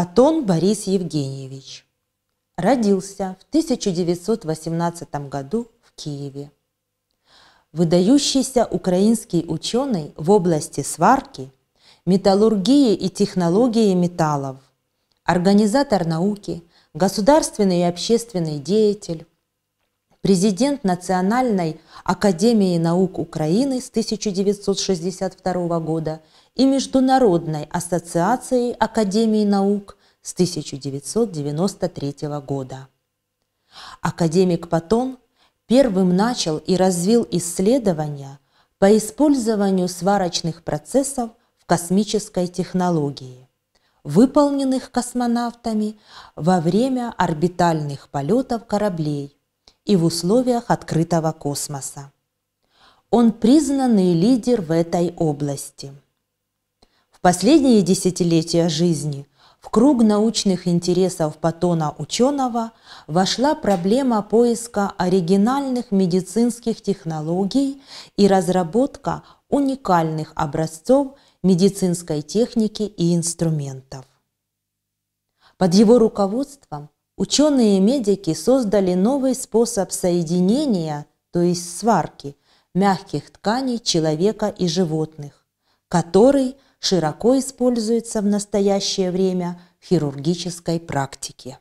Патон Борис Евгеньевич. Родился в 1918 году в Киеве. Выдающийся украинский ученый в области сварки, металлургии и технологии металлов, организатор науки, государственный и общественный деятель, президент Национальной академии наук Украины с 1962 года и Международной ассоциации академии наук с 1993 года. Академик Патон первым начал и развил исследования по использованию сварочных процессов в космической технологии, выполненных космонавтами во время орбитальных полетов кораблей и в условиях открытого космоса. Он признанный лидер в этой области. В последние десятилетия жизни в круг научных интересов Патона ученого вошла проблема поиска оригинальных медицинских технологий и разработка уникальных образцов медицинской техники и инструментов. Под его руководством Ученые-медики и создали новый способ соединения, то есть сварки, мягких тканей человека и животных, который широко используется в настоящее время в хирургической практике.